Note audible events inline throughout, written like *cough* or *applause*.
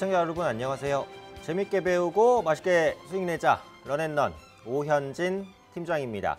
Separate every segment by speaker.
Speaker 1: 시청자 여러분 안녕하세요. 재밌게 배우고 맛있게 수익 내자 런앤런 오현진 팀장입니다.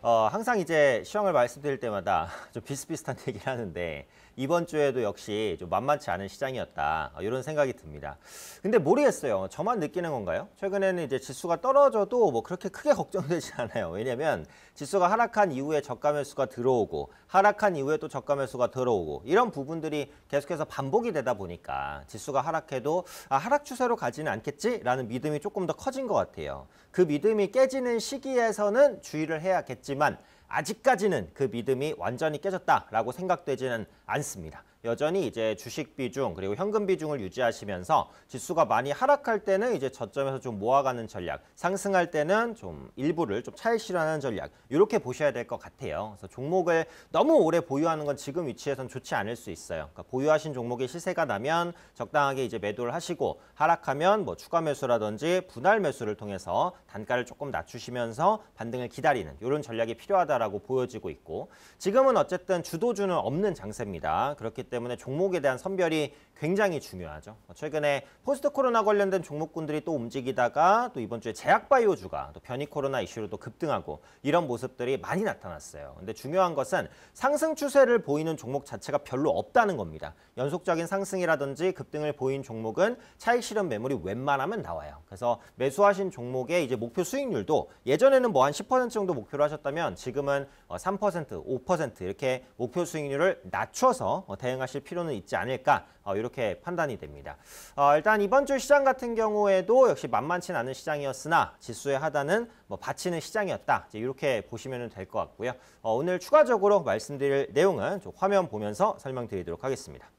Speaker 1: 어, 항상 이제 시황을 말씀드릴 때마다 *laughs* 좀 비슷비슷한 얘기를 하는데 이번 주에도 역시 좀 만만치 않은 시장이었다 어, 이런 생각이 듭니다. 근데 모르겠어요. 저만 느끼는 건가요? 최근에는 이제 지수가 떨어져도 뭐 그렇게 크게 *laughs* 걱정되지 않아요. 왜냐하면 지수가 하락한 이후에 저가 매수가 들어오고 하락한 이후에 또 저가 매수가 들어오고 이런 부분들이 계속해서 반복이 되다 보니까 지수가 하락해도 아, 하락 추세로 가지는 않겠지라는 믿음이 조금 더 커진 것 같아요. 그 믿음이 깨지는 시기에서는 주의를 해야겠지. 있지만 아직까지는 그 믿음이 완전히 깨졌다라고 생각되지는 않습니다. 여전히 이제 주식 비중 그리고 현금 비중을 유지하시면서 지수가 많이 하락할 때는 이제 저점에서 좀 모아가는 전략, 상승할 때는 좀 일부를 좀 차익 실하는 전략 이렇게 보셔야 될 것 같아요. 그래서 종목을 너무 오래 보유하는 건 지금 위치에선 좋지 않을 수 있어요. 그러니까 보유하신 종목의 시세가 나면 적당하게 이제 매도를 하시고 하락하면 뭐 추가 매수라든지 분할 매수를 통해서 단가를 조금 낮추시면서 반등을 기다리는 이런 전략이 필요하다라고 보여지고 있고 지금은 어쨌든 주도주는 없는 장세입니다. 그렇기 때문에 때문에 종목에 대한 선별이 굉장히 중요하죠. 최근에 포스트 코로나 관련된 종목군들이 또 움직이다가 또 이번 주에 제약바이오주가 또 변이 코로나 이슈로 또 급등하고 이런 모습들이 많이 나타났어요. 근데 중요한 것은 상승 추세를 보이는 종목 자체가 별로 없다는 겁니다. 연속적인 상승이라든지 급등을 보인 종목은 차익 실현 매물이 웬만하면 나와요. 그래서 매수하신 종목의 이제 목표 수익률도 예전에는 뭐 한 10% 정도 목표로 하셨다면 지금은 3%, 어, 5% 이렇게 목표 수익률을 낮춰서 어, 대응 진행하실 필요는 있지 않을까 어, 이렇게 판단이 됩니다. 어, 일단 이번 주 시장 같은 경우에도 역시 만만치 않은 시장이었으나 지수의 하단은 뭐 받치는 시장이었다. 이렇게 보시면 될 것 같고요. 어, 오늘 추가적으로 말씀드릴 내용은 화면 보면서 설명드리도록 하겠습니다.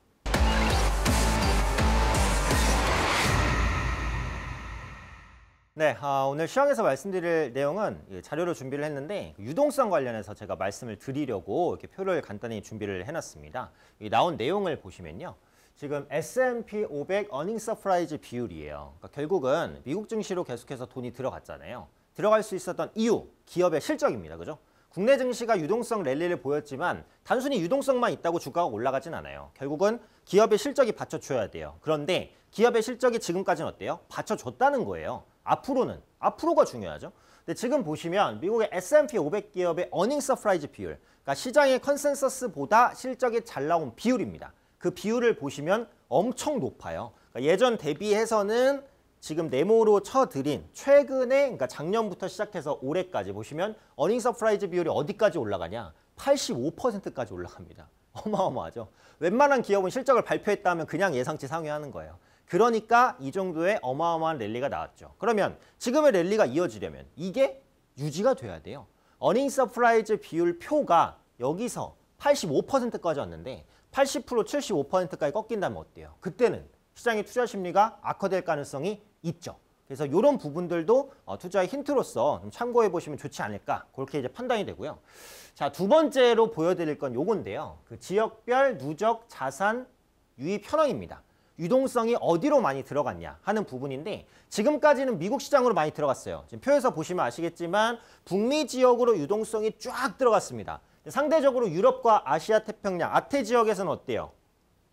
Speaker 1: 네, 아, 오늘 시황에서 말씀드릴 내용은 자료를 준비를 했는데 유동성 관련해서 제가 말씀을 드리려고 이렇게 표를 간단히 준비를 해놨습니다. 이 나온 내용을 보시면요. 지금 S&P 500 어닝 서프라이즈 비율이에요. 그러니까 결국은 미국 증시로 계속해서 돈이 들어갔잖아요. 들어갈 수 있었던 이유, 기업의 실적입니다. 그죠? 국내 증시가 유동성 랠리를 보였지만 단순히 유동성만 있다고 주가가 올라가진 않아요. 결국은 기업의 실적이 받쳐줘야 돼요. 그런데 기업의 실적이 지금까지는 어때요? 받쳐줬다는 거예요. 앞으로는 앞으로가 중요하죠. 근데 지금 보시면 미국의 S&P 500 기업의 어닝 서프라이즈 비율, 그러니까 시장의 컨센서스보다 실적이 잘 나온 비율입니다. 그 비율을 보시면 엄청 높아요. 그러니까 예전 대비해서는 지금 네모로 쳐드린 최근에 그러니까 작년부터 시작해서 올해까지 보시면 어닝 서프라이즈 비율이 어디까지 올라가냐? 85%까지 올라갑니다. *laughs* 어마어마하죠. 웬만한 기업은 실적을 발표했다 면 그냥 예상치 상회하는 거예요. 그러니까 이 정도의 어마어마한 랠리가 나왔죠. 그러면 지금의 랠리가 이어지려면 이게 유지가 돼야 돼요. 어닝 서프라이즈 비율 표가 여기서 85%까지 왔는데 80% 75%까지 꺾인다면 어때요? 그때는 시장의 투자 심리가 악화될 가능성이 있죠. 그래서 이런 부분들도 어, 투자의 힌트로서 참고해 보시면 좋지 않을까 그렇게 이제 판단이 되고요. 자 두 번째로 보여드릴 건 요건데요. 그 지역별 누적 자산 유입 현황입니다. 유동성이 어디로 많이 들어갔냐 하는 부분인데 지금까지는 미국 시장으로 많이 들어갔어요. 지금 표에서 보시면 아시겠지만 북미 지역으로 유동성이 쫙 들어갔습니다. 상대적으로 유럽과 아시아 태평양, 아태 지역에서는 어때요?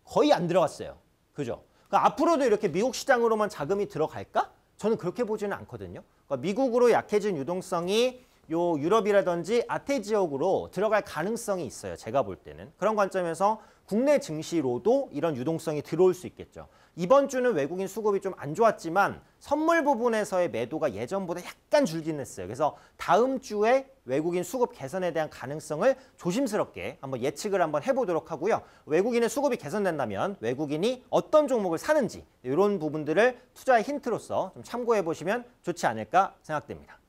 Speaker 1: 거의 안 들어갔어요. 그죠? 그러니까 앞으로도 이렇게 미국 시장으로만 자금이 들어갈까? 저는 그렇게 보지는 않거든요. 그러니까 미국으로 약해진 유동성이 요 유럽이라든지 아태 지역으로 들어갈 가능성이 있어요. 제가 볼 때는. 그런 관점에서 국내 증시로도 이런 유동성이 들어올 수 있겠죠. 이번 주는 외국인 수급이 좀 안 좋았지만 선물 부분에서의 매도가 예전보다 약간 줄긴 했어요. 그래서 다음 주에 외국인 수급 개선에 대한 가능성을 조심스럽게 한번 예측을 한번 해보도록 하고요. 외국인의 수급이 개선된다면 외국인이 어떤 종목을 사는지 이런 부분들을 투자의 힌트로서 좀 참고해 보시면 좋지 않을까 생각됩니다.